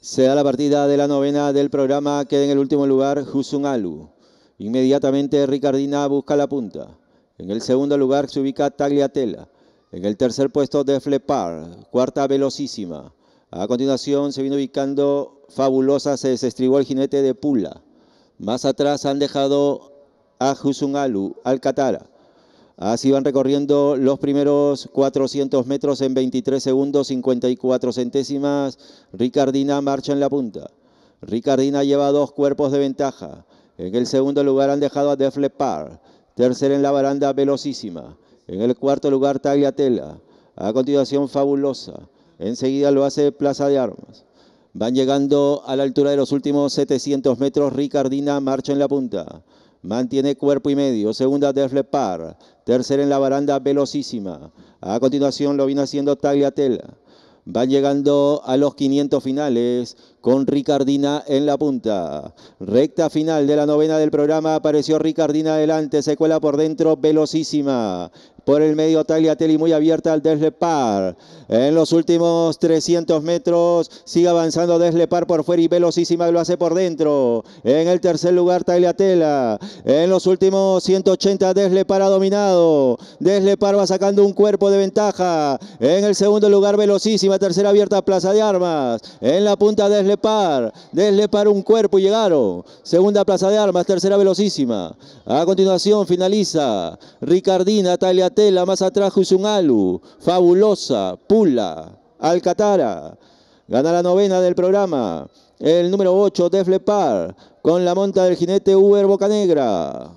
Se da la partida de la novena del programa, queda en el último lugar Husun Alu. Inmediatamente Ricardina busca la punta. En el segundo lugar se ubica Tagliatella. En el tercer puesto Deflepar, cuarta velocísima. A continuación se viene ubicando Fabulosa, se desestribó el jinete de Pula. Más atrás han dejado a Jusun Alu, Alcatara. Así van recorriendo los primeros 400 metros en 23 segundos 54 centésimas. Ricardina marcha en la punta. Ricardina lleva dos cuerpos de ventaja. En el segundo lugar han dejado a Def Tercero en la baranda, Velocísima. En el cuarto lugar, Tagliatella. A continuación, Fabulosa. Enseguida lo hace Plaza de Armas. Van llegando a la altura de los últimos 700 metros. Ricardina marcha en la punta. Mantiene cuerpo y medio. Segunda de Flepar. Tercera en la baranda, velocísima. A continuación lo vino haciendo Tagliatella. Van llegando a los 500 finales con Ricardina en la punta. Recta final de la novena del programa. Apareció Ricardina adelante. Se cuela por dentro. Velocísima. Por el medio Tagliatelli muy abierta al Deslepar. En los últimos 300 metros sigue avanzando Deslepar por fuera y velocísima lo hace por dentro. En el tercer lugar Tagliatella. En los últimos 180 Deslepar ha dominado. Deslepar va sacando un cuerpo de ventaja. En el segundo lugar velocísima. Tercera abierta Plaza de Armas. En la punta Deslepar. Deslepar un cuerpo y llegaron. Segunda Plaza de Armas. Tercera velocísima. A continuación finaliza Ricardina Tagliatella tela más atrás Alu, Fabulosa, Pula, Alcatara. Gana la novena del programa. El número 8, Par con la monta del jinete Uber Bocanegra.